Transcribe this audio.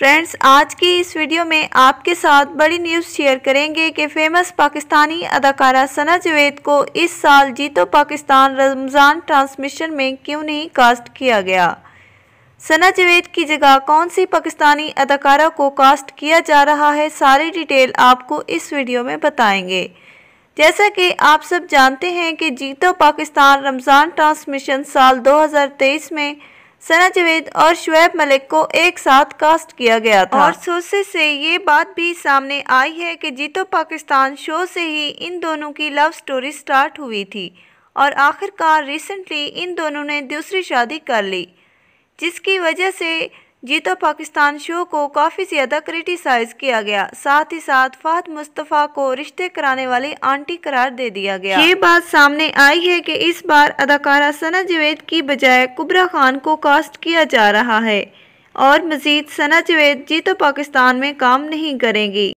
friends आज की इस वीडियो में आपके साथ बड़ी न्यूज़ शेयर करेंगे कि फेमस पाकिस्तानी अदाकारा सना जवेद को इस साल जीतो पाकिस्तान रमज़ान ट्रांसमिशन में क्यों नहीं कास्ट किया गया सना जवेद की जगह कौन सी पाकिस्तानी अदाकारा को कास्ट किया जा रहा है सारी डिटेल आपको इस वीडियो में बताएंगे जैसा कि आप सब जानते हैं कि जीतो पाकिस्तान रमज़ान ट्रांसमिशन साल दो में सना जवेद और शुएब मलिक को एक साथ कास्ट किया गया था और सोर्सेज से ये बात भी सामने आई है कि जीतो पाकिस्तान शो से ही इन दोनों की लव स्टोरी स्टार्ट हुई थी और आखिरकार रिसेंटली इन दोनों ने दूसरी शादी कर ली जिसकी वजह से जीतो पाकिस्तान शो को काफ़ी ज़्यादा क्रिटिसाइज़ किया गया साथ ही साथ फात मुस्तफ़ा को रिश्ते कराने वाली आंटी करार दे दिया गया ये बात सामने आई है कि इस बार अदाकारा सना जवेद की बजाय कुबरा खान को कास्ट किया जा रहा है और मजीद सना जवेद जीतो पाकिस्तान में काम नहीं करेंगी